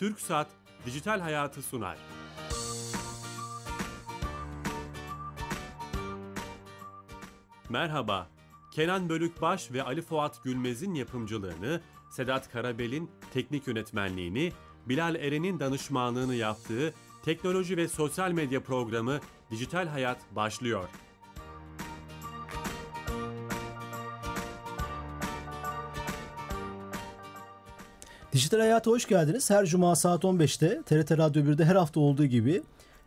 Türk Saat, Dijital Hayatı sunar. Merhaba, Kenan Bölükbaş ve Ali Fuat Gülmez'in yapımcılığını, Sedat Karabel'in teknik yönetmenliğini, Bilal Eren'in danışmanlığını yaptığı teknoloji ve sosyal medya programı Dijital Hayat başlıyor. Dijital Hayat'a hoş geldiniz. Her cuma saat 15'te TRT Radyo 1'de her hafta olduğu gibi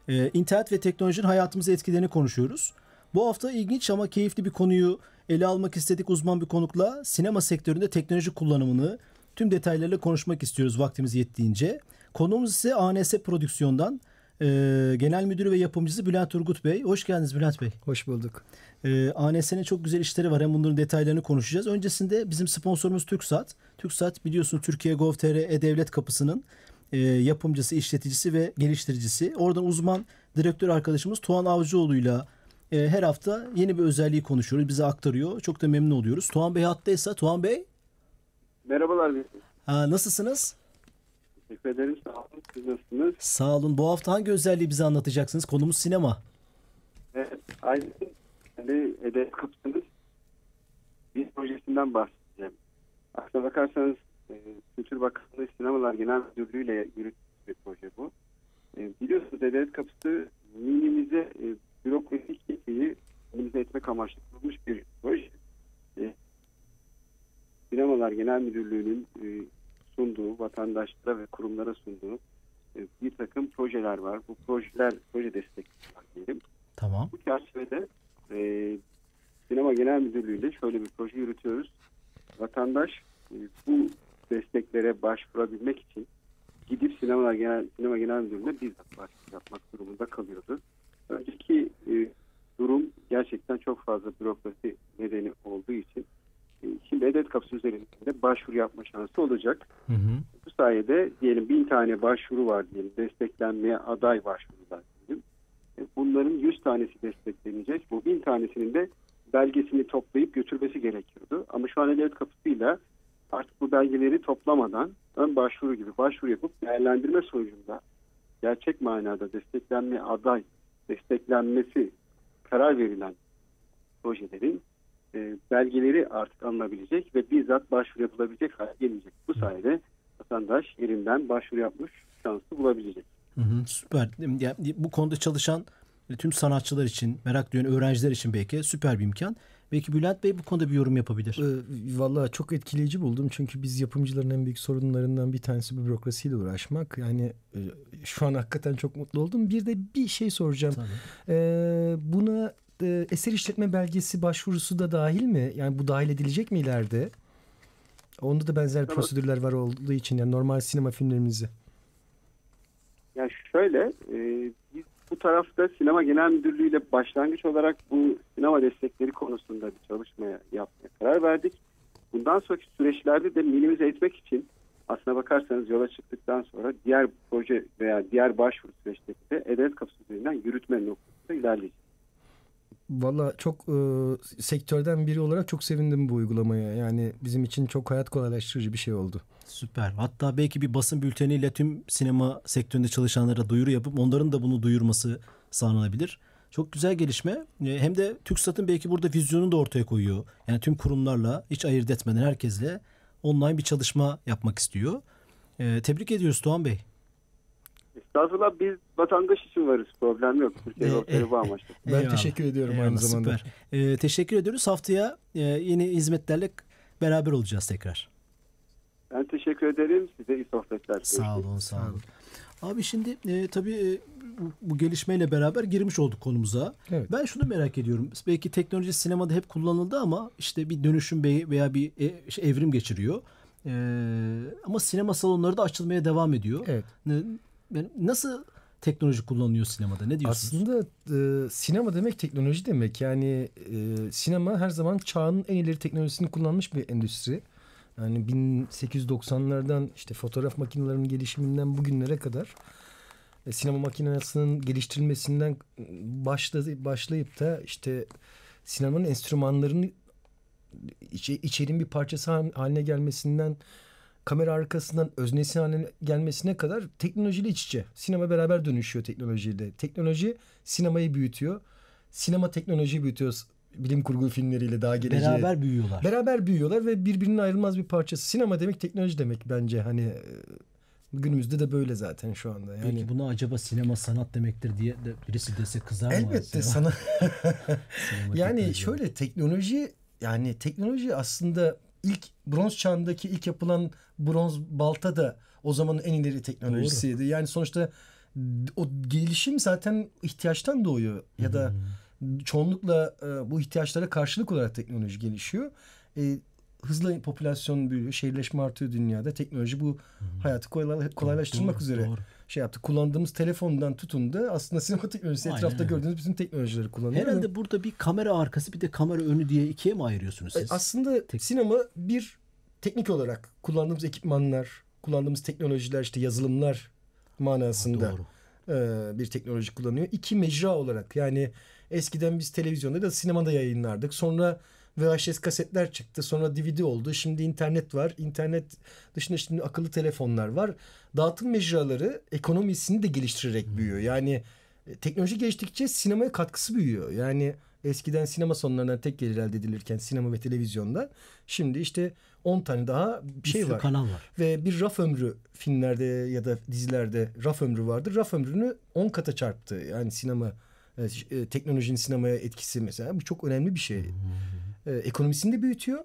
e, internet ve teknolojinin hayatımıza etkilerini konuşuyoruz. Bu hafta ilginç ama keyifli bir konuyu ele almak istedik uzman bir konukla. Sinema sektöründe teknoloji kullanımını tüm detaylarıyla konuşmak istiyoruz vaktimiz yettiğince. Konuğumuz ise ANS Prodüksiyon'dan e, Genel Müdürü ve yapımcısı Bülent Turgut Bey. Hoş geldiniz Bülent Bey. Hoş bulduk. E, ee, ANS'nin çok güzel işleri var. Hem bunların detaylarını konuşacağız. Öncesinde bizim sponsorumuz TürkSat. TürkSat biliyorsunuz Türkiye Gov.tr e-devlet kapısının e, yapımcısı, işleticisi ve geliştiricisi. Oradan uzman direktör arkadaşımız Tuğan Avcıoğlu'yla e, her hafta yeni bir özelliği konuşuyoruz. Bize aktarıyor. Çok da memnun oluyoruz. Tuğan Bey hattaysa Tuğan Bey. Merhabalar. Ha, nasılsınız? Teşekkür ederim. Sağ olun. Siz nasılsınız? Sağ olun. Bu hafta hangi özelliği bize anlatacaksınız? Konumuz sinema. Evet. Aynı hani hedef kapısınız. Biz projesinden bahsedeceğim. Aslına bakarsanız e, Kültür Bakanlığı Sinemalar Genel Müdürlüğü ile yürüttüğü bir proje bu. E, biliyorsunuz Devlet Kapısı minimize e, bürokratik yetkiyi minimize etmek amaçlı kurulmuş bir proje. E, Sinemalar Genel Müdürlüğü'nün e, sunduğu, vatandaşlara ve kurumlara sunduğu e, bir takım projeler var. Bu projeler, proje destekleri diyelim. Tamam. Bu çerçevede e, Sinema Genel Müdürlüğü ile şöyle bir proje yürütüyoruz. Vatandaş e, bu desteklere başvurabilmek için gidip sinema genel, sinema genel müdürlüğüne bizzat başvuru yapmak durumunda kalıyordu. Önceki e, durum gerçekten çok fazla bürokrasi nedeni olduğu için şimdi Edet Kapısı üzerinde başvuru yapma şansı olacak. Hı hı. Bu sayede diyelim bin tane başvuru var diyelim. Desteklenmeye aday başvurular diyelim. E, bunların yüz tanesi desteklenecek. Bu bin tanesinin de belgesini toplayıp götürmesi gerekiyordu. Ama şu an Edet Kapısı'yla artık bu belgeleri toplamadan ön başvuru gibi başvuru yapıp değerlendirme sonucunda gerçek manada desteklenmeye aday desteklenmesi karar verilen projelerin e, belgeleri artık alınabilecek ve bizzat başvuru yapılabilecek hale gelecek. Bu sayede vatandaş yerinden başvuru yapmış şansı bulabilecek. Hı hı, süper. Yani bu konuda çalışan e, tüm sanatçılar için, merak duyan öğrenciler için belki süper bir imkan. Belki Bülent Bey bu konuda bir yorum yapabilir. E, ee, Valla çok etkileyici buldum. Çünkü biz yapımcıların en büyük sorunlarından bir tanesi bu bürokrasiyle uğraşmak. Yani e, şu an hakikaten çok mutlu oldum. Bir de bir şey soracağım. Tabii. E, buna e, eser işletme belgesi başvurusu da dahil mi? Yani bu dahil edilecek mi ileride? Onda da benzer tamam. prosedürler var olduğu için yani normal sinema filmlerimizi. Ya şöyle e, biz bu tarafta Sinema Genel Müdürlüğü ile başlangıç olarak bu sinema destekleri konusunda bir çalışma yapmaya karar verdik. Bundan sonraki süreçlerde de minimize etmek için aslına bakarsanız yola çıktıktan sonra diğer proje veya diğer başvuru süreçlerinde de EDS kapısı üzerinden yürütme noktasında ilerleyeceğiz. Valla çok e, sektörden biri olarak çok sevindim bu uygulamaya. Yani bizim için çok hayat kolaylaştırıcı bir şey oldu. Süper. Hatta belki bir basın bülteniyle tüm sinema sektöründe çalışanlara duyuru yapıp onların da bunu duyurması sağlanabilir. Çok güzel gelişme. E, hem de TÜKSAT'ın belki burada vizyonunu da ortaya koyuyor. Yani tüm kurumlarla hiç ayırt etmeden herkesle online bir çalışma yapmak istiyor. Ee, tebrik ediyoruz Doğan Bey. Estağfurullah biz vatandaş için varız. Problem yok. Türkiye e, e, bu amaçlı. Ben Eyvallah. teşekkür ediyorum Eyvallah, aynı zamanda. Süper. Ee, teşekkür ediyoruz. Haftaya e, yeni hizmetlerle beraber olacağız tekrar. Ben teşekkür ederim. Size iyi sohbetler. Sağ olun, sağ olun. Abi şimdi e, tabii e, bu gelişmeyle beraber girmiş olduk konumuza. Evet. Ben şunu merak ediyorum. Belki teknoloji sinemada hep kullanıldı ama işte bir dönüşüm veya bir e, şey, evrim geçiriyor. E, ama sinema salonları da açılmaya devam ediyor. Evet yani nasıl teknoloji kullanılıyor sinemada? Ne diyorsunuz? Aslında e, sinema demek teknoloji demek. Yani e, sinema her zaman çağın en ileri teknolojisini kullanmış bir endüstri. Yani 1890'lardan işte fotoğraf makinelerinin gelişiminden bugünlere kadar e, sinema makinesinin geliştirilmesinden ıı, başladı, başlayıp da işte sinemanın enstrümanlarını içeriğin bir parçası haline gelmesinden kamera arkasından öznesi haline gelmesine kadar teknolojiyle iç içe. Sinema beraber dönüşüyor teknolojiyle. Teknoloji sinemayı büyütüyor. Sinema teknolojiyi büyütüyor bilim kurgu filmleriyle daha geleceğe. Beraber büyüyorlar. Beraber büyüyorlar ve birbirinin ayrılmaz bir parçası. Sinema demek teknoloji demek bence hani e, günümüzde de böyle zaten şu anda. Yani... Peki buna acaba sinema sanat demektir diye de birisi dese kızar mı? Elbette sana. yani teknoloji. şöyle teknoloji yani teknoloji aslında ilk bronz çağındaki ilk yapılan bronz balta da o zamanın en ileri teknolojisiydi. Doğru. Yani sonuçta o gelişim zaten ihtiyaçtan doğuyor ya da hmm. çoğunlukla e, bu ihtiyaçlara karşılık olarak teknoloji gelişiyor. E, hızla popülasyon büyüyor, şehirleşme artıyor dünyada. Teknoloji bu hmm. hayatı kolay, kolaylaştırmak doğru, üzere doğru şey yaptı. Kullandığımız telefondan tutun da aslında sinematik teknolojisi Aynen etrafta öyle. gördüğünüz bütün teknolojileri kullanıyor. Herhalde burada bir kamera arkası bir de kamera önü diye ikiye mi ayırıyorsunuz e, siz? Aslında Tek... sinema bir teknik olarak kullandığımız ekipmanlar, kullandığımız teknolojiler işte yazılımlar manasında. Ha, doğru e, bir teknoloji kullanıyor. İki mecra olarak yani eskiden biz televizyonda da sinemada yayınlardık. Sonra VHS kasetler çıktı. Sonra DVD oldu. Şimdi internet var. İnternet dışında şimdi akıllı telefonlar var. Dağıtım mecraları ekonomisini de geliştirerek büyüyor. Yani e, teknoloji geliştikçe sinemaya katkısı büyüyor. Yani eskiden sinema sonlarından tek gelir elde edilirken sinema ve televizyonda şimdi işte 10 tane daha bir, bir şey var. kanal var. Ve bir raf ömrü filmlerde ya da dizilerde raf ömrü vardır. Raf ömrünü 10 kata çarptı. Yani sinema e, e, teknolojinin sinemaya etkisi mesela bu çok önemli bir şey. Hmm e, ekonomisini de büyütüyor.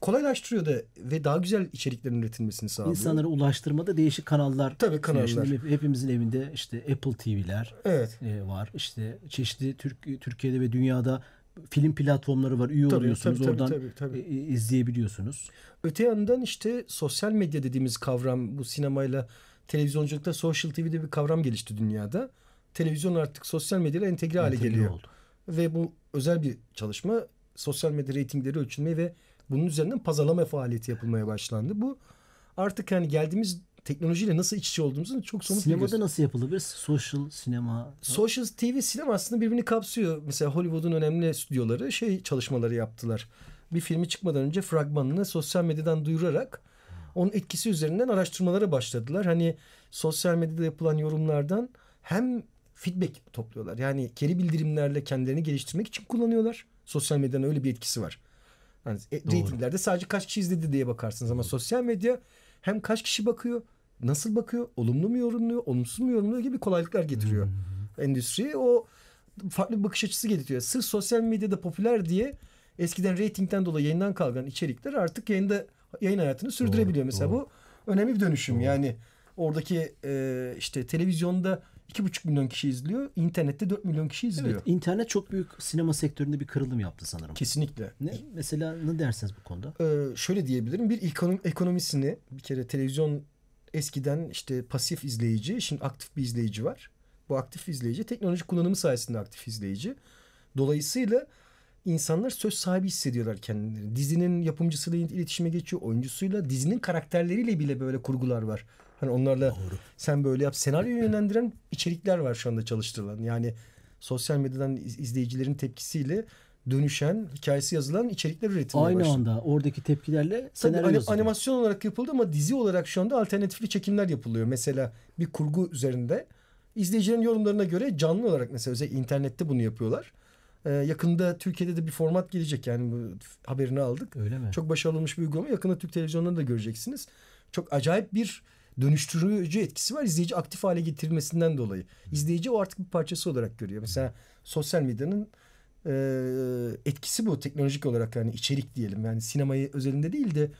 Kolaylaştırıyor da ve daha güzel içeriklerin üretilmesini sağlıyor. İnsanlara ulaştırmada değişik kanallar. Tabii kanallar. Şimdi hepimizin evinde işte Apple TV'ler evet. E, var. İşte çeşitli Türk Türkiye'de ve dünyada film platformları var. Üye tabii, oluyorsunuz. Tabii, oradan tabii, tabii, tabii. E, e, izleyebiliyorsunuz. Öte yandan işte sosyal medya dediğimiz kavram bu sinemayla televizyonculukta social TV'de bir kavram gelişti dünyada. Televizyon artık sosyal medyayla entegre, entegre hale geliyor. Oldu. Ve bu özel bir çalışma sosyal medya reytingleri ölçülmeye ve bunun üzerinden pazarlama faaliyeti yapılmaya başlandı. Bu artık hani geldiğimiz teknolojiyle nasıl iç içe olduğumuzun çok somut Sinemada biliyorsun. nasıl yapılabilir? Social sinema. Social TV sinema aslında birbirini kapsıyor. Mesela Hollywood'un önemli stüdyoları şey çalışmaları yaptılar. Bir filmi çıkmadan önce fragmanını sosyal medyadan duyurarak onun etkisi üzerinden araştırmalara başladılar. Hani sosyal medyada yapılan yorumlardan hem feedback topluyorlar. Yani geri bildirimlerle kendilerini geliştirmek için kullanıyorlar. Sosyal medyanın öyle bir etkisi var. Yani e, reytinglerde sadece kaç kişi izledi diye bakarsınız ama sosyal medya hem kaç kişi bakıyor, nasıl bakıyor, olumlu mu yorumluyor, olumsuz mu yorumluyor gibi kolaylıklar getiriyor. Hmm. Endüstriye o farklı bir bakış açısı getiriyor. Sırf sosyal medyada popüler diye eskiden reytingden dolayı yayından kalkan içerikler artık yayında yayın hayatını sürdürebiliyor. Doğru, Mesela doğru. bu önemli bir dönüşüm. Doğru. Yani oradaki e, işte televizyonda 2,5 milyon kişi izliyor. İnternette 4 milyon kişi izliyor. Evet, internet çok büyük sinema sektöründe bir kırılım yaptı sanırım. Kesinlikle. Ne mesela ne dersiniz bu konuda? Ee, şöyle diyebilirim. Bir ekonomisini bir kere televizyon eskiden işte pasif izleyici, şimdi aktif bir izleyici var. Bu aktif izleyici teknoloji kullanımı sayesinde aktif izleyici. Dolayısıyla insanlar söz sahibi hissediyorlar kendilerini. Dizinin yapımcısıyla iletişime geçiyor, oyuncusuyla, dizinin karakterleriyle bile böyle kurgular var. Hani onlarla Doğru. sen böyle yap. Senaryo yönlendiren içerikler var şu anda çalıştırılan. Yani sosyal medyadan izleyicilerin tepkisiyle dönüşen, hikayesi yazılan içerikler üretilmeye Aynı başladı. anda oradaki tepkilerle senaryo Tabii, hani yazılıyor. Animasyon olarak yapıldı ama dizi olarak şu anda alternatifli çekimler yapılıyor. Mesela bir kurgu üzerinde izleyicilerin yorumlarına göre canlı olarak mesela özellikle internette bunu yapıyorlar. Ee, yakında Türkiye'de de bir format gelecek yani bu haberini aldık. Öyle mi? Çok başarılı olmuş bir uygulama. Yakında Türk televizyonlarında da göreceksiniz. Çok acayip bir dönüştürücü etkisi var izleyici aktif hale getirilmesinden dolayı. İzleyici o artık bir parçası olarak görüyor. Mesela sosyal medyanın e, etkisi bu teknolojik olarak yani içerik diyelim. Yani sinemayı özelinde değil de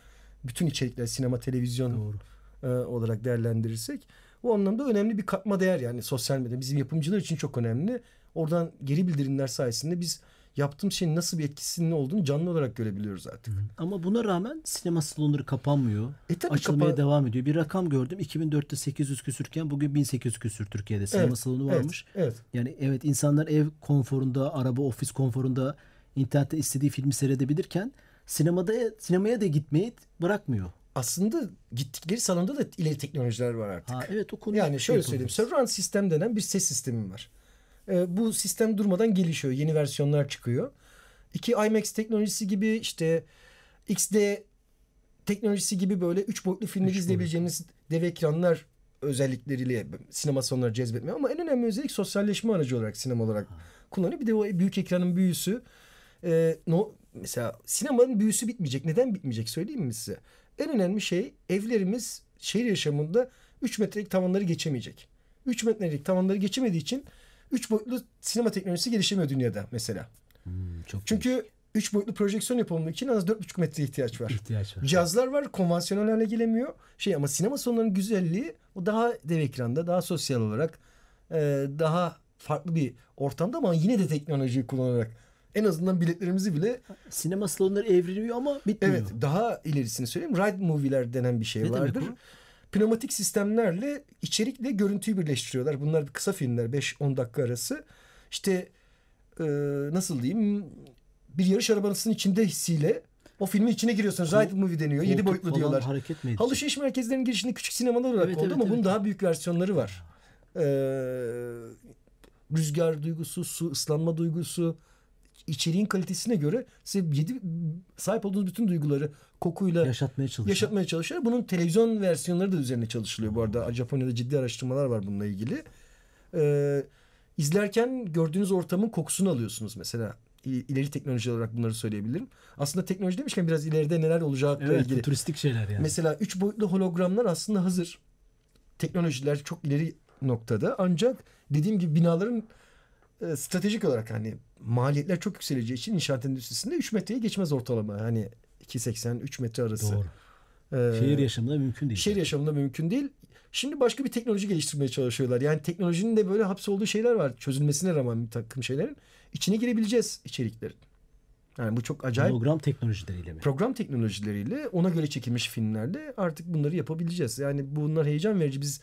bütün içerikler sinema, televizyon Doğru. E, olarak değerlendirirsek bu anlamda önemli bir katma değer yani sosyal medya bizim yapımcılar için çok önemli. Oradan geri bildirimler sayesinde biz yaptığım şeyin nasıl bir etkisinin olduğunu canlı olarak görebiliyoruz artık. Ama buna rağmen sinema salonları kapanmıyor. E, Açılmaya kapa- devam ediyor. Bir rakam gördüm. 2004'te 800 küsürken bugün 1800 küsür Türkiye'de sinema evet, salonu varmış. Evet, evet. Yani evet insanlar ev konforunda, araba ofis konforunda internette istediği filmi seyredebilirken sinemada sinemaya da gitmeyi bırakmıyor aslında gittikleri salonda da ileri teknolojiler var artık. Ha, evet o konu. Yani şöyle söyleyeyim. Surround sistem denen bir ses sistemi var. Ee, bu sistem durmadan gelişiyor. Yeni versiyonlar çıkıyor. İki IMAX teknolojisi gibi işte XD teknolojisi gibi böyle üç boyutlu filmi izleyebileceğimiz dev ekranlar özellikleriyle sinema salonları cezbetmiyor ama en önemli özellik sosyalleşme aracı olarak sinema olarak kullanıyor. Bir de o büyük ekranın büyüsü e, no, mesela sinemanın büyüsü bitmeyecek. Neden bitmeyecek söyleyeyim mi size? En önemli şey evlerimiz şehir yaşamında 3 metrelik tavanları geçemeyecek. 3 metrelik tavanları geçemediği için 3 boyutlu sinema teknolojisi gelişemiyor dünyada mesela. Hmm, çok Çünkü büyük. 3 boyutlu projeksiyon yapılmak için en az 4,5 metre ihtiyaç var. İhtiyaç var. Cihazlar var konvansiyonel hale gelemiyor. Şey ama sinema salonlarının güzelliği o daha dev ekranda daha sosyal olarak e, daha farklı bir ortamda ama yine de teknolojiyi kullanarak en azından biletlerimizi bile sinema salonları evriliyor ama bitmiyor. Evet daha ilerisini söyleyeyim. Ride movie'ler denen bir şey ne vardır. Demek bu? pneumatik sistemlerle içerikle görüntüyü birleştiriyorlar. Bunlar kısa filmler 5-10 dakika arası. İşte e, nasıl diyeyim bir yarış arabasının içinde hissiyle o filmin içine giriyorsunuz. Ride Movie deniyor. Koltuk 7 boyutlu diyorlar. Hareket mi Alışveriş merkezlerinin girişinde küçük sinemalar olarak evet, oldu evet, ama evet. bunun daha büyük versiyonları var. Ee, rüzgar duygusu, su ıslanma duygusu, içeriğin kalitesine göre size yedi, sahip olduğunuz bütün duyguları kokuyla yaşatmaya çalışıyor. yaşatmaya çalışıyor. Bunun televizyon versiyonları da üzerine çalışılıyor bu arada. Japonya'da ciddi araştırmalar var bununla ilgili. Ee, izlerken gördüğünüz ortamın kokusunu alıyorsunuz mesela ileri teknoloji olarak bunları söyleyebilirim. Aslında teknoloji demişken biraz ileride neler olacağı evet, ilgili. turistik şeyler yani. Mesela üç boyutlu hologramlar aslında hazır. Teknolojiler çok ileri noktada ancak dediğim gibi binaların e, stratejik olarak hani maliyetler çok yükseleceği için inşaat endüstrisinde 3 metreye geçmez ortalama. Hani 2.80 3 metre arası. Doğru. Ee, şehir yaşamında mümkün değil. Şehir yani. yaşamında mümkün değil. Şimdi başka bir teknoloji geliştirmeye çalışıyorlar. Yani teknolojinin de böyle hapsolduğu şeyler var. Çözülmesine rağmen bir takım şeylerin. içine girebileceğiz içeriklerin. Yani bu çok acayip. Program teknolojileriyle mi? Program teknolojileriyle ona göre çekilmiş filmlerde artık bunları yapabileceğiz. Yani bunlar heyecan verici. Biz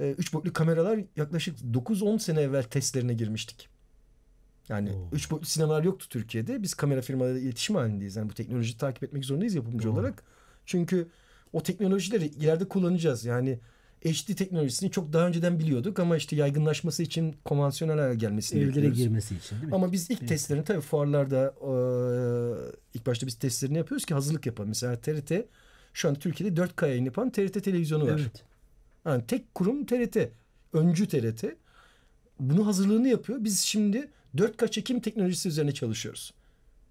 e, üç boyutlu kameralar yaklaşık 9-10 sene evvel testlerine girmiştik. Yani Oo. üç boyutlu sinemalar yoktu Türkiye'de. Biz kamera firmalarıyla iletişim halindeyiz. Yani bu teknolojiyi takip etmek zorundayız yapımcı Oo. olarak. Çünkü o teknolojileri ileride kullanacağız. Yani HD teknolojisini çok daha önceden biliyorduk ama işte yaygınlaşması için konvansiyonel hale gelmesini Evlere bekliyoruz. girmesi için değil mi? Ama biz ilk evet. testlerini tabii fuarlarda e, ilk başta biz testlerini yapıyoruz ki hazırlık yapalım. Mesela TRT şu anda Türkiye'de 4K yayın yapan TRT televizyonu var. Evet. Yani tek kurum TRT. Öncü TRT. Bunu hazırlığını yapıyor. Biz şimdi 4K çekim teknolojisi üzerine çalışıyoruz.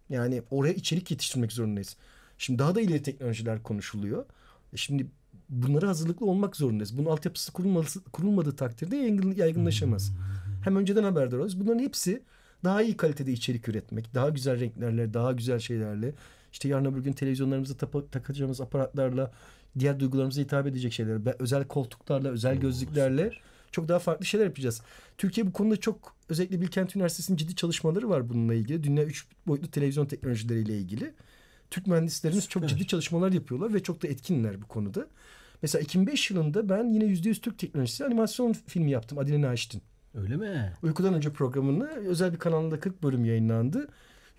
Yani oraya içerik yetiştirmek zorundayız. Şimdi daha da ileri teknolojiler konuşuluyor. E şimdi bunlara hazırlıklı olmak zorundayız. Bunun altyapısı kurulmadığı, kurulmadığı takdirde yaygınlaşamaz. Hmm. Hem önceden haberdar oluruz. Bunların hepsi daha iyi kalitede içerik üretmek, daha güzel renklerle, daha güzel şeylerle, işte yarın öbür gün televizyonlarımıza takacağımız aparatlarla, diğer duygularımıza hitap edecek şeyler, özel koltuklarla, özel gözlüklerle çok daha farklı şeyler yapacağız. Türkiye bu konuda çok özellikle Bilkent Üniversitesi'nin ciddi çalışmaları var bununla ilgili. Dünya 3 boyutlu televizyon teknolojileriyle ilgili. Türk mühendislerimiz Süper. çok ciddi çalışmalar yapıyorlar ve çok da etkinler bu konuda. Mesela 2005 yılında ben yine %100 Türk teknolojisi animasyon filmi yaptım Adile Naşit'in. Öyle mi? Uykudan önce programını özel bir kanalda 40 bölüm yayınlandı.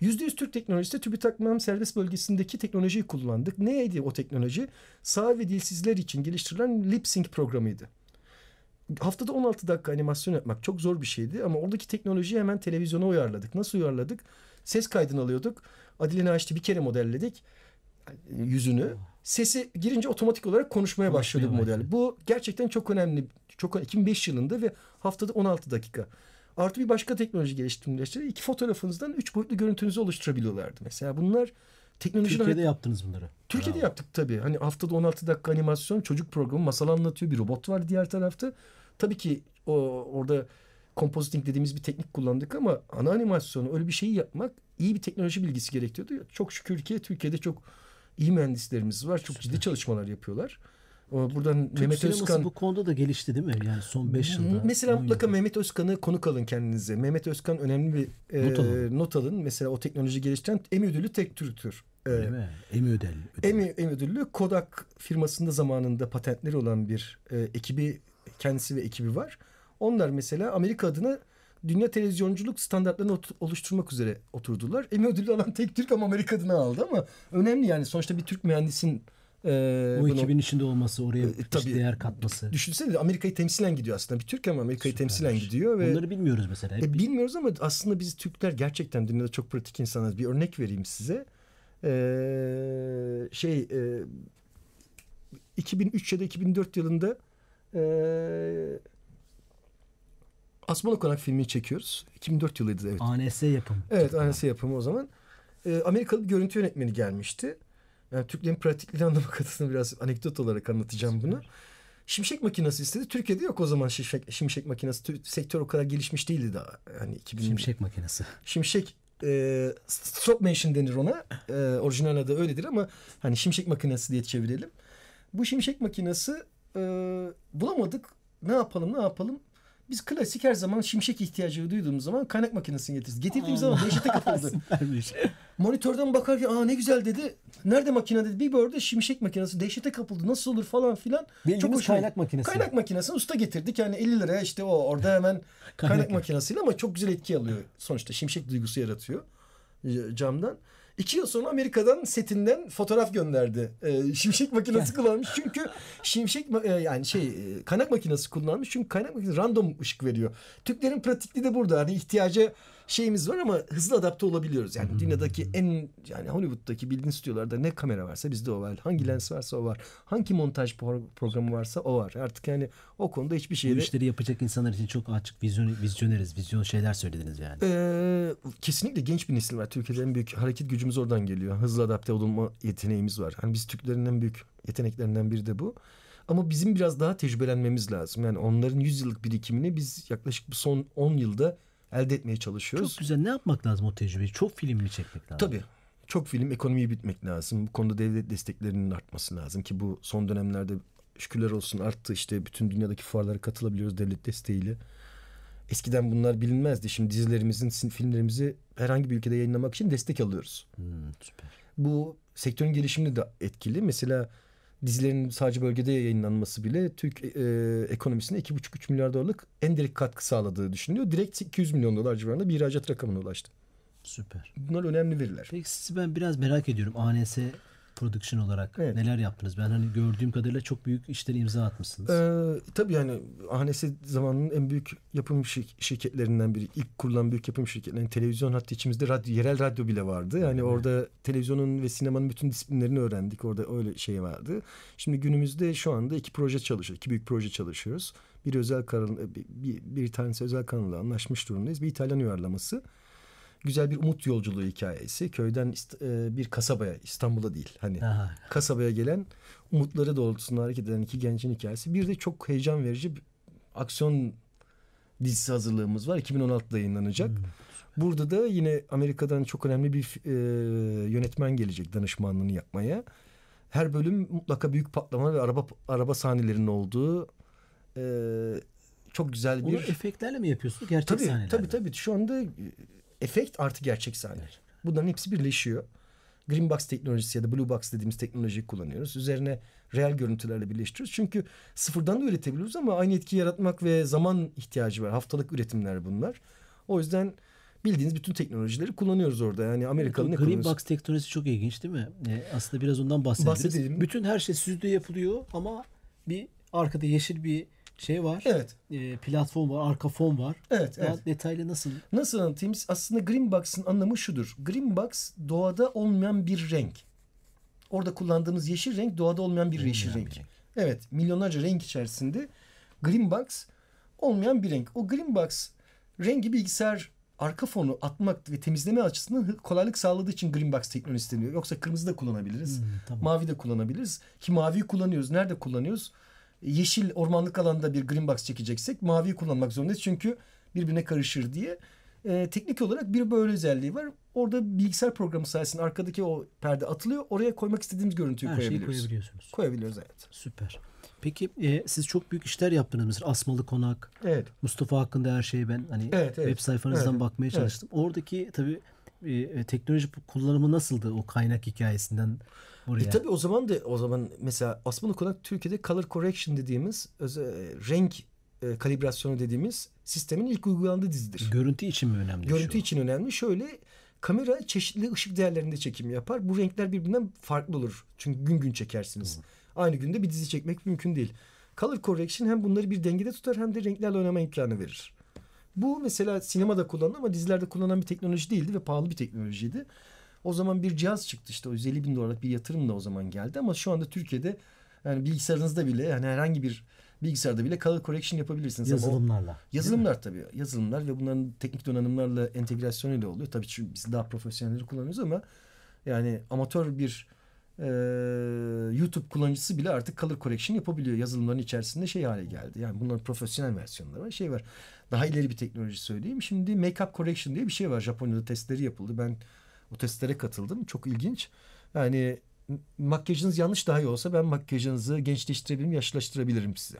%100 Türk teknolojisi TÜBİTAK MEM serbest bölgesindeki teknolojiyi kullandık. Neydi o teknoloji? Sağ ve dilsizler için geliştirilen lip sync programıydı haftada 16 dakika animasyon yapmak çok zor bir şeydi ama oradaki teknolojiyi hemen televizyona uyarladık. Nasıl uyarladık? Ses kaydını alıyorduk. Adile Naşit'i bir kere modelledik yüzünü. Sesi girince otomatik olarak konuşmaya başladı bu model. Bu gerçekten çok önemli. Çok 2005 yılında ve haftada 16 dakika. Artı bir başka teknoloji geliştirmişleri İki fotoğrafınızdan üç boyutlu görüntünüzü oluşturabiliyorlardı. Mesela bunlar teknolojiden... Türkiye'de yaptınız bunları. Türkiye'de Bravo. yaptık tabii. Hani haftada 16 dakika animasyon, çocuk programı, masal anlatıyor. Bir robot var diğer tarafta. Tabii ki o, orada compositing dediğimiz bir teknik kullandık ama ana animasyonu öyle bir şeyi yapmak iyi bir teknoloji bilgisi gerektiriyordu. Çok şükür ki Türkiye'de çok iyi mühendislerimiz var. Çok Süper. ciddi çalışmalar yapıyorlar. Buradan Türk Mehmet Özkan bu konuda da gelişti değil mi? Yani son 5 yılda. Mesela mutlaka yılda. Mehmet Özkan'ı konuk alın kendinize. Mehmet Özkan önemli bir e, not, alın. not alın. Mesela o teknoloji geliştiren EMI ödüllü tek Türk'tür. Ee, EMI ödüllü. EMI, EMI ödüllü Kodak firmasında zamanında patentleri olan bir e, ekibi kendisi ve ekibi var. Onlar mesela Amerika adına dünya televizyonculuk standartlarını oluşturmak üzere oturdular. Emmy ödülü alan tek Türk ama Amerika adına aldı ama önemli yani sonuçta bir Türk mühendisin bu e, o bunu, ekibin içinde olması oraya e, tabii, değer katması. Düşünsene Amerika'yı temsilen gidiyor aslında. Bir Türk ama Amerika'yı Süper. temsilen gidiyor. Ve, Bunları bilmiyoruz mesela. E, bilmiyoruz ama aslında biz Türkler gerçekten dünyada çok pratik insanız. Bir örnek vereyim size. Ee, şey e, 2003 ya da 2004 yılında ee, Asmalı Konak filmini çekiyoruz. 2004 yılıydı evet. ANS yapımı. Evet Çok ANS yapımı o zaman. Ee, Amerikalı bir görüntü yönetmeni gelmişti. Yani Türklerin pratikliğini anlamak adına biraz anekdot olarak anlatacağım bunu. Şimşek makinesi istedi. Türkiye'de yok o zaman şimşek, şimşek makinesi. Sektör o kadar gelişmiş değildi daha. Yani 2000 şimşek makinesi. Şimşek e, stop machine denir ona. E, orijinal adı öyledir ama hani şimşek makinesi diye çevirelim. Bu şimşek makinesi e, bulamadık. Ne yapalım ne yapalım? Biz klasik her zaman şimşek ihtiyacı duyduğumuz zaman kaynak makinesini getirdik. Getirdiğimiz zaman dehşete kapıldı. Monitörden bakarken aa ne güzel dedi. Nerede makine dedi. Bir gördü şimşek makinesi dehşete kapıldı. Nasıl olur falan filan. Bildiğimiz Çok hoş kaynak makinesi. Kaynak makinesini usta getirdik. Yani 50 liraya işte o orada hemen kaynak makinesiyle ama çok güzel etki alıyor. Sonuçta şimşek duygusu yaratıyor e, camdan. İki yıl sonra Amerika'dan setinden fotoğraf gönderdi. E, şimşek makinesi kullanmış çünkü şimşek e, yani şey e, kanak makinesi kullanmış çünkü kanak makinesi random ışık veriyor. Türklerin pratikliği de burada. Hani ihtiyaca şeyimiz var ama hızlı adapte olabiliyoruz. Yani hmm. dünyadaki en yani Hollywood'daki bildiğin stüdyolarda ne kamera varsa bizde o var. Hangi lens varsa o var. Hangi montaj programı varsa o var. Artık yani o konuda hiçbir şeyde... Bu işleri yapacak insanlar için çok açık vizyon, vizyoneriz. Vizyon şeyler söylediniz yani. Ee, kesinlikle genç bir nesil var. Türkiye'de en büyük hareket gücümüz oradan geliyor. Hızlı adapte olma yeteneğimiz var. Hani biz Türklerin en büyük yeteneklerinden biri de bu. Ama bizim biraz daha tecrübelenmemiz lazım. Yani onların 100 yıllık birikimini biz yaklaşık bu son 10 yılda elde etmeye çalışıyoruz. Çok güzel. Ne yapmak lazım o tecrübeyi? Çok film mi çekmek lazım? Tabii. Çok film ekonomiyi bitmek lazım. Bu konuda devlet desteklerinin artması lazım ki bu son dönemlerde şükürler olsun arttı. İşte bütün dünyadaki fuarlara katılabiliyoruz devlet desteğiyle. Eskiden bunlar bilinmezdi. Şimdi dizilerimizin, filmlerimizi herhangi bir ülkede yayınlamak için destek alıyoruz. Hmm, süper. Bu sektörün gelişimini de etkili. Mesela dizilerin sadece bölgede yayınlanması bile Türk e, ekonomisine 2,5-3 milyar dolarlık en direkt katkı sağladığı düşünülüyor. Direkt 200 milyon dolar civarında bir ihracat rakamına ulaştı. Süper. Bunlar önemli veriler. Peki sizi ben biraz merak ediyorum. ANS production olarak evet. neler yaptınız? Ben hani gördüğüm kadarıyla çok büyük işlere imza atmışsınız. Ee, tabii yani Ahanesi zamanının en büyük yapım şirketlerinden biri. ilk kurulan büyük yapım şirketlerinden. Televizyon hatta içimizde radyo, yerel radyo bile vardı. Yani evet. orada televizyonun ve sinemanın bütün disiplinlerini öğrendik. Orada öyle şey vardı. Şimdi günümüzde şu anda iki proje çalışıyor. iki büyük proje çalışıyoruz. Bir özel kanal, bir, bir, bir tanesi özel kanalla anlaşmış durumdayız. Bir İtalyan uyarlaması güzel bir umut yolculuğu hikayesi. Köyden e, bir kasabaya İstanbul'a değil hani Aha. kasabaya gelen umutları doğrultusunda hareket eden iki gencin hikayesi. Bir de çok heyecan verici bir aksiyon dizisi hazırlığımız var. 2016'da yayınlanacak. Hmm. Burada da yine Amerika'dan çok önemli bir e, yönetmen gelecek danışmanlığını yapmaya. Her bölüm mutlaka büyük patlama ve araba araba sahnelerinin olduğu e, çok güzel bir... Bunu efektlerle mi yapıyorsunuz? Gerçek tabii, sahnelerle. Tabii tabii. Şu anda e, efekt artı gerçek sahne. Evet. Bunların hepsi birleşiyor. Green Box teknolojisi ya da Blue Box dediğimiz teknolojiyi kullanıyoruz. Üzerine real görüntülerle birleştiriyoruz. Çünkü sıfırdan da üretebiliyoruz ama aynı etki yaratmak ve zaman ihtiyacı var. Haftalık üretimler bunlar. O yüzden bildiğiniz bütün teknolojileri kullanıyoruz orada. Yani Amerikalı ne Green Box teknolojisi çok ilginç değil mi? Ee, aslında biraz ondan bahsedelim. Bütün her şey stüdyoda yapılıyor ama bir arkada yeşil bir şey var. Evet. E, platform var, arka fon var. Evet, Daha evet. Detaylı nasıl? Nasıl anlatayım? Aslında Green Box'ın anlamı şudur. Green Box doğada olmayan bir renk. Orada kullandığımız yeşil renk doğada olmayan bir yeşil renk. Bir. Evet, milyonlarca renk içerisinde Green Box olmayan bir renk. O Green Box rengi bilgisayar arka fonu atmak ve temizleme açısından kolaylık sağladığı için green box teknolojisi deniyor. Yoksa kırmızı da kullanabiliriz. Hmm, tamam. Mavi de kullanabiliriz. Ki maviyi kullanıyoruz. Nerede kullanıyoruz? yeşil ormanlık alanda bir green box çekeceksek maviyi kullanmak zorundayız. Çünkü birbirine karışır diye. E, teknik olarak bir böyle özelliği var. Orada bilgisayar programı sayesinde arkadaki o perde atılıyor. Oraya koymak istediğimiz görüntüyü Her koyabiliyoruz. Her şeyi koyabiliyorsunuz. Koyabiliyoruz evet. Süper. Peki e, siz çok büyük işler yaptınız mesela Asmalı Konak. Evet. Mustafa hakkında her şeyi ben hani evet, evet. web sayfanızdan evet. bakmaya çalıştım. Evet. Oradaki tabii e, teknoloji kullanımı nasıldı o kaynak hikayesinden buraya? E tabii o zaman da o zaman mesela Asmalı Konak Türkiye'de color correction dediğimiz özel, renk e, kalibrasyonu dediğimiz sistemin ilk uygulandığı dizidir. Görüntü için mi önemli? Görüntü şu? için önemli. Şöyle kamera çeşitli ışık değerlerinde çekim yapar. Bu renkler birbirinden farklı olur. Çünkü gün gün çekersiniz. Hı. Aynı günde bir dizi çekmek mümkün değil. Color correction hem bunları bir dengede tutar hem de renklerle oynama imkanı verir. Bu mesela sinemada kullanılan ama dizilerde kullanılan bir teknoloji değildi ve pahalı bir teknolojiydi. O zaman bir cihaz çıktı işte 150 bin dolarlık bir yatırım da o zaman geldi ama şu anda Türkiye'de yani bilgisayarınızda bile yani herhangi bir bilgisayarda bile color correction yapabilirsiniz. Yazılımlarla. O, yazılımlar tabii. Yazılımlar ve bunların teknik donanımlarla entegrasyonuyla oluyor. Tabii çünkü biz daha profesyonelleri kullanıyoruz ama yani amatör bir e, YouTube kullanıcısı bile artık color correction yapabiliyor. Yazılımların içerisinde şey hale geldi. Yani bunların profesyonel versiyonları var. Şey var. Daha ileri bir teknoloji söyleyeyim. Şimdi make-up correction diye bir şey var. Japonya'da testleri yapıldı. Ben o testlere katıldım. Çok ilginç. Yani makyajınız yanlış dahi olsa ben makyajınızı gençleştirebilirim, yaşlaştırabilirim size.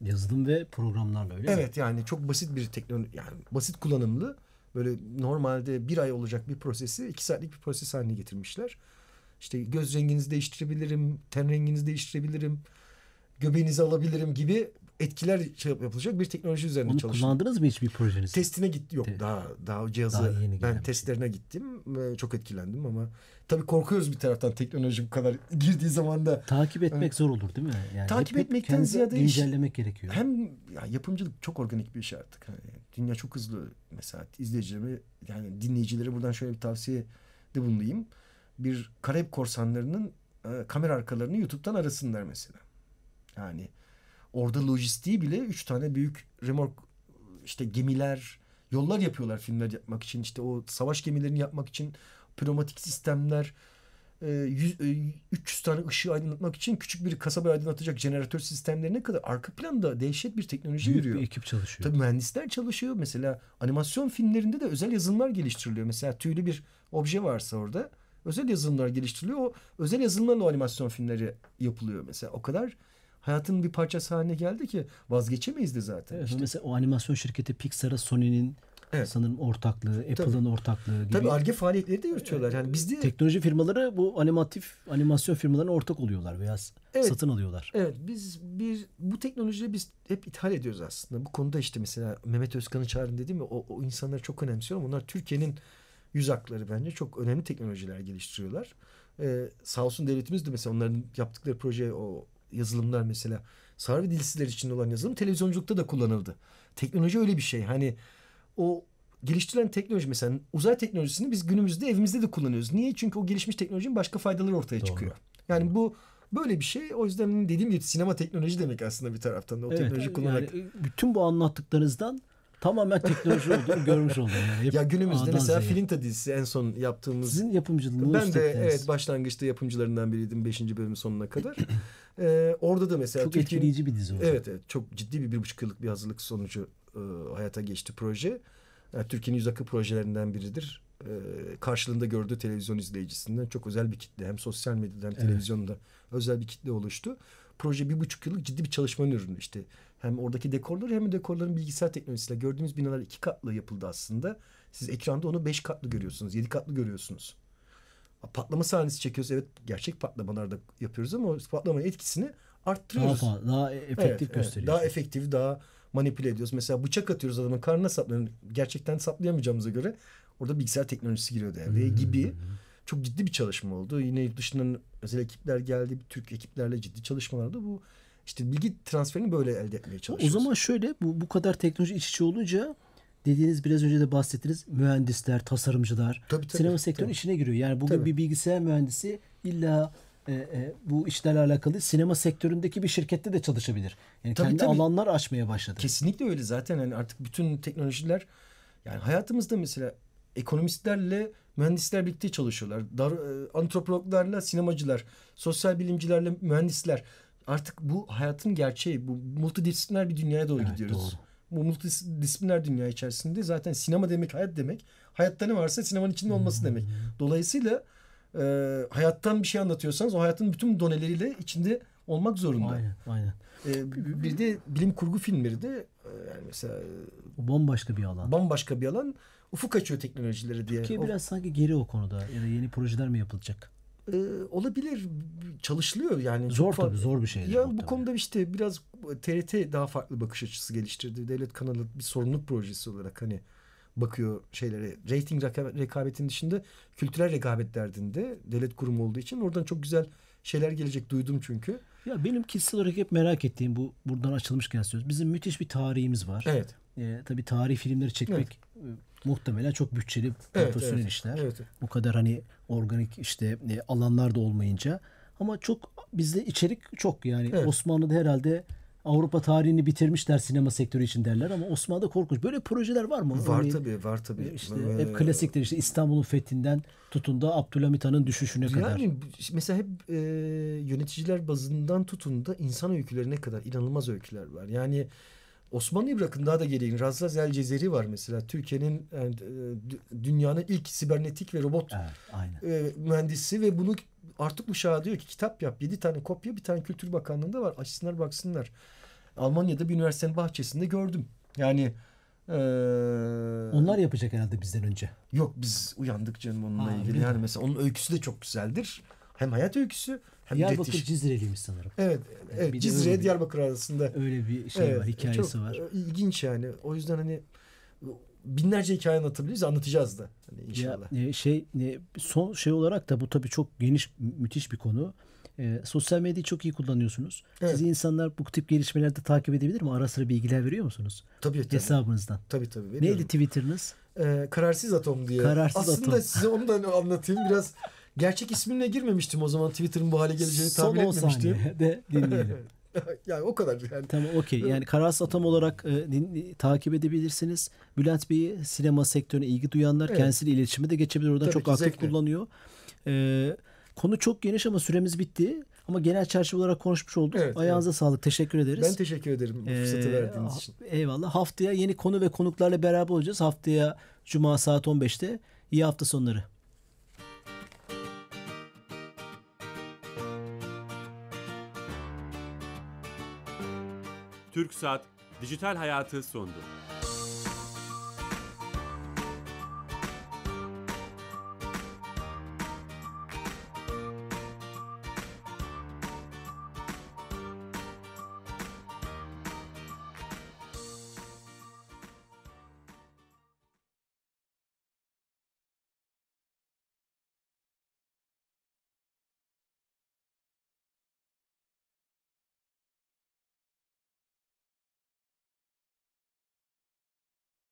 Yazılım ve programlarla öyle Evet mi? yani çok basit bir teknoloji. Yani basit kullanımlı. Böyle normalde bir ay olacak bir prosesi iki saatlik bir proses haline getirmişler. İşte göz renginizi değiştirebilirim, ten renginizi değiştirebilirim, göbeğinizi alabilirim gibi etkiler şey yapılacak bir teknoloji üzerinde Onu çalıştım. kullandınız mı bir projeniz? Testine git yok evet. daha daha cihazı daha yeni ben gelmiştim. testlerine gittim. Çok etkilendim ama tabii korkuyoruz bir taraftan teknoloji bu kadar girdiği zaman da takip etmek yani, zor olur değil mi? Yani takip hep, etmekten ziyade incelemek gerekiyor. Hem ya yapımcılık çok organik bir iş artık. Yani dünya çok hızlı mesela izleyicilerime yani dinleyicileri buradan şöyle bir tavsiye de bulunayım bir Karayip korsanlarının e, kamera arkalarını YouTube'dan arasınlar mesela. Yani orada lojistiği bile üç tane büyük remork işte gemiler, yollar yapıyorlar filmler yapmak için. işte o savaş gemilerini yapmak için pneumatik sistemler, 100, e, 300 e, tane ışığı aydınlatmak için küçük bir kasabayı aydınlatacak jeneratör sistemlerine kadar arka planda dehşet bir teknoloji Büyük yürüyor. bir ekip çalışıyor. Tabii mühendisler çalışıyor. Mesela animasyon filmlerinde de özel yazılımlar geliştiriliyor. Mesela tüylü bir obje varsa orada özel yazılımlar geliştiriliyor. O özel yazılımlarla animasyon filmleri yapılıyor mesela. O kadar hayatın bir parçası haline geldi ki vazgeçemeyiz de zaten. Evet, işte. Mesela o animasyon şirketi Pixar'a Sony'nin Evet. Sanırım ortaklığı, Apple'ın ortaklığı gibi. Tabii ARGE faaliyetleri de yürütüyorlar. Yani biz de... Teknoloji firmaları bu animatif animasyon firmalarına ortak oluyorlar veya evet. satın alıyorlar. Evet. Biz bir bu teknolojiyi biz hep ithal ediyoruz aslında. Bu konuda işte mesela Mehmet Özkan'ı çağırın dedim ya o, o insanları çok önemsiyorum. Onlar Türkiye'nin yüz hakları bence çok önemli teknolojiler geliştiriyorlar. Ee, sağ olsun devletimiz de mesela onların yaptıkları proje o yazılımlar mesela sağır ve dilsizler için olan yazılım televizyonculukta da kullanıldı. Teknoloji öyle bir şey. Hani o geliştirilen teknoloji mesela uzay teknolojisini biz günümüzde evimizde de kullanıyoruz. Niye? Çünkü o gelişmiş teknolojinin başka faydaları ortaya Doğru. çıkıyor. Yani Doğru. bu böyle bir şey. O yüzden dediğim gibi sinema teknoloji demek aslında bir taraftan da o evet, teknoloji kullanarak. Yani bütün bu anlattıklarınızdan tamamen teknoloji olduğunu görmüş oldum. Yani. Hep ya günümüzde A'dan mesela Z'ye. Filinta dizisi en son yaptığımız. Sizin yapımcılığınız. Ben de evet başlangıçta yapımcılarından biriydim 5. bölümün sonuna kadar. ee, orada da mesela. Çok Türkiye'nin, etkileyici bir dizi oldu. Evet evet çok ciddi bir bir buçuk yıllık bir hazırlık sonucu e, hayata geçti proje. Yani Türkiye'nin yüz akı projelerinden biridir. E, karşılığında gördüğü televizyon izleyicisinden çok özel bir kitle. Hem sosyal medyada hem televizyonda evet. özel bir kitle oluştu. Proje bir buçuk yıllık ciddi bir çalışmanın ürünü. İşte hem oradaki dekorları hem de dekorların bilgisayar teknolojisiyle gördüğümüz binalar iki katlı yapıldı aslında. Siz ekranda onu beş katlı görüyorsunuz, yedi katlı görüyorsunuz. Patlama sahnesi çekiyoruz. Evet gerçek patlamalarda yapıyoruz ama patlamanın etkisini arttırıyoruz. Daha, daha efektif evet, gösteriyoruz. daha efektif, daha manipüle ediyoruz. Mesela bıçak atıyoruz adamın karnına saplanıyor. Gerçekten saplayamayacağımıza göre orada bilgisayar teknolojisi giriyor devreye gibi. Çok ciddi bir çalışma oldu. Yine dışından özel ekipler geldi. Türk ekiplerle ciddi çalışmalarda bu işte bilgi transferini böyle elde etmeye çalışıyoruz. O zaman şöyle bu, bu kadar teknoloji iç içe olunca dediğiniz biraz önce de bahsettiniz mühendisler, tasarımcılar tabii, tabii, sinema sektörünün tabii. içine giriyor. Yani bugün tabii. bir bilgisayar mühendisi illa e, e, bu işlerle alakalı sinema sektöründeki bir şirkette de çalışabilir. Yani tabii, kendi tabii. alanlar açmaya başladı. Kesinlikle öyle zaten yani artık bütün teknolojiler yani hayatımızda mesela ekonomistlerle mühendisler birlikte çalışıyorlar. Dar, e, antropologlarla sinemacılar, sosyal bilimcilerle mühendisler artık bu hayatın gerçeği. Bu multidisipliner bir dünyaya doğru evet, gidiyoruz. Doğru. Bu multidisipliner dünya içerisinde zaten sinema demek hayat demek. Hayatta ne varsa sinemanın içinde olması hmm. demek. Dolayısıyla e, hayattan bir şey anlatıyorsanız o hayatın bütün doneleriyle içinde olmak zorunda. Aynen, aynen. Ee, bir de bilim kurgu filmleri de e, yani mesela o bambaşka bir alan. Bambaşka bir alan. Ufuk açıyor teknolojileri diye. Türkiye biraz o... sanki geri o konuda. Ya da yeni projeler mi yapılacak? e, olabilir çalışılıyor yani zor tabii zor bir şey. Ya bu konuda işte biraz TRT daha farklı bakış açısı geliştirdi. Devlet kanalı bir sorumluluk projesi olarak hani bakıyor şeylere. Rating rekabetin dışında kültürel rekabet derdinde devlet kurumu olduğu için oradan çok güzel şeyler gelecek duydum çünkü. Ya benim kişisel olarak hep merak ettiğim bu buradan açılmışken söz. Bizim müthiş bir tarihimiz var. Evet. E, tabii tarih filmleri çekmek evet. E, muhtemelen çok bütçeli profesyonel evet, evet, işler. Evet. Bu kadar hani organik işte e, alanlar da olmayınca ama çok bizde içerik çok yani evet. Osmanlı'da herhalde Avrupa tarihini bitirmişler sinema sektörü için derler ama Osmanlı'da korkunç. Böyle projeler var mı? Var yani, tabii, var tabii. E, işte ee, hep klasikler işte İstanbul'un fethinden tutun da Abdülhamit Han'ın düşüşüne yani, kadar. Yani mesela hep e, yöneticiler bazından tutun da insan öykülerine kadar inanılmaz öyküler var. Yani Osmanlı'yı bırakın daha da geriye. Razraz El Cezeri var mesela. Türkiye'nin yani, e, dünyanın ilk sibernetik ve robot evet, aynen. E, mühendisi ve bunu artık uşağı diyor ki kitap yap. Yedi tane kopya bir tane Kültür Bakanlığı'nda var. Açsınlar baksınlar. Almanya'da bir üniversitenin bahçesinde gördüm. Yani ee, Onlar yapacak herhalde bizden önce. Yok biz uyandık canım onunla ha, ilgili. Yani mesela onun öyküsü de çok güzeldir. Hem hayat öyküsü hem Diyarbakır diretiş. Cizreliymiş sanırım. Evet. evet bir Cizre Diyarbakır arasında. Öyle bir şey evet, var. Hikayesi çok var. E, ilginç yani. O yüzden hani e, binlerce hikaye anlatabiliriz. Anlatacağız da. Hani inşallah. Ya, e, şey son şey olarak da bu tabii çok geniş müthiş bir konu. E, sosyal medyayı çok iyi kullanıyorsunuz. Evet. Sizi insanlar bu tip gelişmelerde takip edebilir mi? Ara sıra bilgiler veriyor musunuz? Tabii tabii. Hesabınızdan. Tabii tabii. Veriyorum. Neydi Twitter'ınız? E, kararsız atom diye. Kararsız Aslında atom. size onu da hani anlatayım. Biraz Gerçek isminle girmemiştim o zaman Twitter'ın bu hale geleceğini tahmin etmemiştim. Son de dinleyelim. yani o kadar yani. Tamam okey. Yani Kararsız Atam olarak e, din, e, takip edebilirsiniz. Bülent Bey sinema sektörüne ilgi duyanlar evet. kendisiyle iletişime de geçebilir. Oradan Tabii çok aktif kullanıyor. E, konu çok geniş ama süremiz bitti. Ama genel çerçeve olarak konuşmuş olduk. Evet, Ayağınıza evet. sağlık. Teşekkür ederiz. Ben teşekkür ederim e, fırsatı ee, verdiğiniz için. Eyvallah. Haftaya yeni konu ve konuklarla beraber olacağız. Haftaya Cuma saat 15'te. İyi hafta sonları. TürkSat Dijital Hayatı sundu.